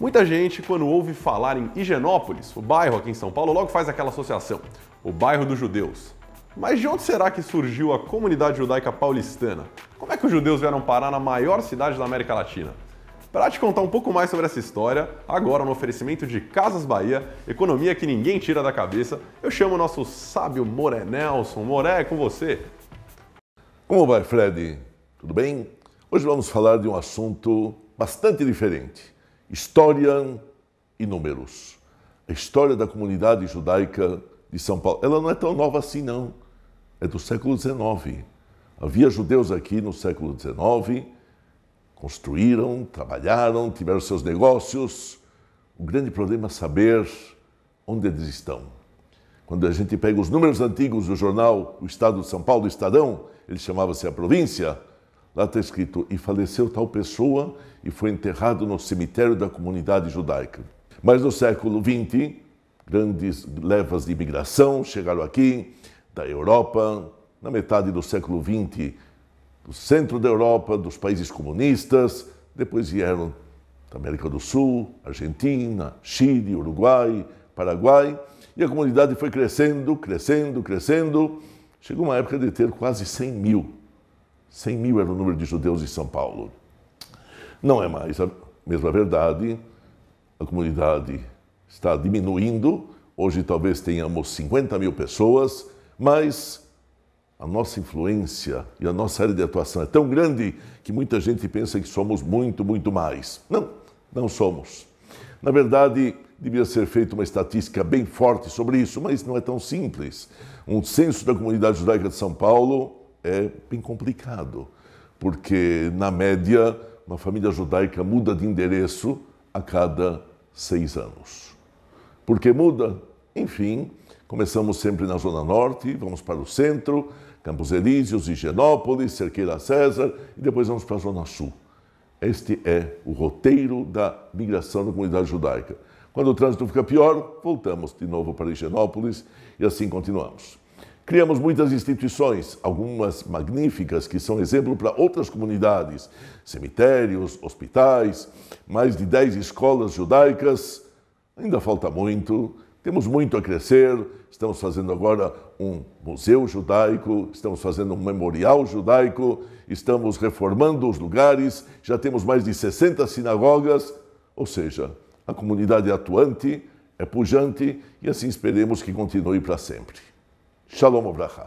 Muita gente, quando ouve falar em Higienópolis, o bairro aqui em São Paulo, logo faz aquela associação, o bairro dos judeus. Mas de onde será que surgiu a comunidade judaica paulistana? Como é que os judeus vieram parar na maior cidade da América Latina? Para te contar um pouco mais sobre essa história, agora no oferecimento de Casas Bahia, economia que ninguém tira da cabeça, eu chamo o nosso sábio Moré Nelson. Moré, é com você. Como vai, Fred? Tudo bem? Hoje vamos falar de um assunto bastante diferente. História e números. A história da comunidade judaica de São Paulo. Ela não é tão nova assim, não. É do século XIX. Havia judeus aqui no século XIX, construíram, trabalharam, tiveram seus negócios. O grande problema é saber onde eles estão. Quando a gente pega os números antigos do jornal O Estado de São Paulo, Estadão, ele chamava-se a província, Lá está escrito: e faleceu tal pessoa e foi enterrado no cemitério da comunidade judaica. Mas no século XX, grandes levas de imigração chegaram aqui, da Europa, na metade do século XX, do centro da Europa, dos países comunistas, depois vieram da América do Sul, Argentina, Chile, Uruguai, Paraguai, e a comunidade foi crescendo, crescendo, crescendo. Chegou uma época de ter quase 100 mil 100 mil era é o número de judeus em São Paulo. Não é mais a mesma verdade. A comunidade está diminuindo. Hoje talvez tenhamos 50 mil pessoas, mas a nossa influência e a nossa área de atuação é tão grande que muita gente pensa que somos muito, muito mais. Não, não somos. Na verdade, devia ser feita uma estatística bem forte sobre isso, mas não é tão simples. Um censo da comunidade judaica de São Paulo é bem complicado, porque, na média, uma família judaica muda de endereço a cada seis anos. Por que muda? Enfim, começamos sempre na Zona Norte, vamos para o centro, Campos Elíseos, Higienópolis, Cerqueira César e depois vamos para a Zona Sul. Este é o roteiro da migração da comunidade judaica. Quando o trânsito fica pior, voltamos de novo para Higienópolis e assim continuamos. Criamos muitas instituições, algumas magníficas, que são exemplo para outras comunidades: cemitérios, hospitais, mais de 10 escolas judaicas. Ainda falta muito, temos muito a crescer. Estamos fazendo agora um museu judaico, estamos fazendo um memorial judaico, estamos reformando os lugares, já temos mais de 60 sinagogas. Ou seja, a comunidade é atuante, é pujante e assim esperemos que continue para sempre. שלום וברכה.